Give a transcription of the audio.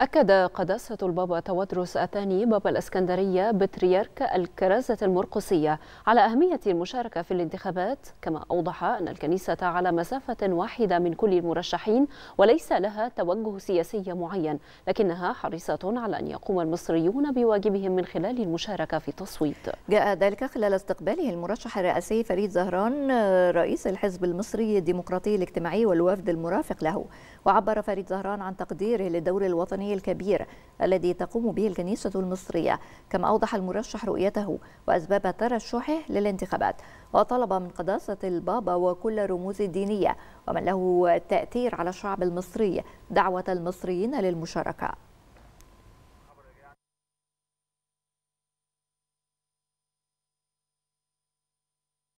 أكد قداسة البابا تودروس الثاني بابا الإسكندرية بطريرك الكرازة المرقسية على أهمية المشاركة في الانتخابات كما أوضح أن الكنيسة على مسافة واحدة من كل المرشحين وليس لها توجه سياسي معين لكنها حريصة على أن يقوم المصريون بواجبهم من خلال المشاركة في التصويت جاء ذلك خلال استقباله المرشح الرئاسي فريد زهران رئيس الحزب المصري الديمقراطي الاجتماعي والوفد المرافق له وعبر فريد زهران عن تقديره للدور الوطني الوطني الكبير الذي تقوم به الكنيسة المصرية كما أوضح المرشح رؤيته وأسباب ترشحه للانتخابات وطلب من قداسة البابا وكل رموز الدينية ومن له تأثير على الشعب المصري دعوة المصريين للمشاركة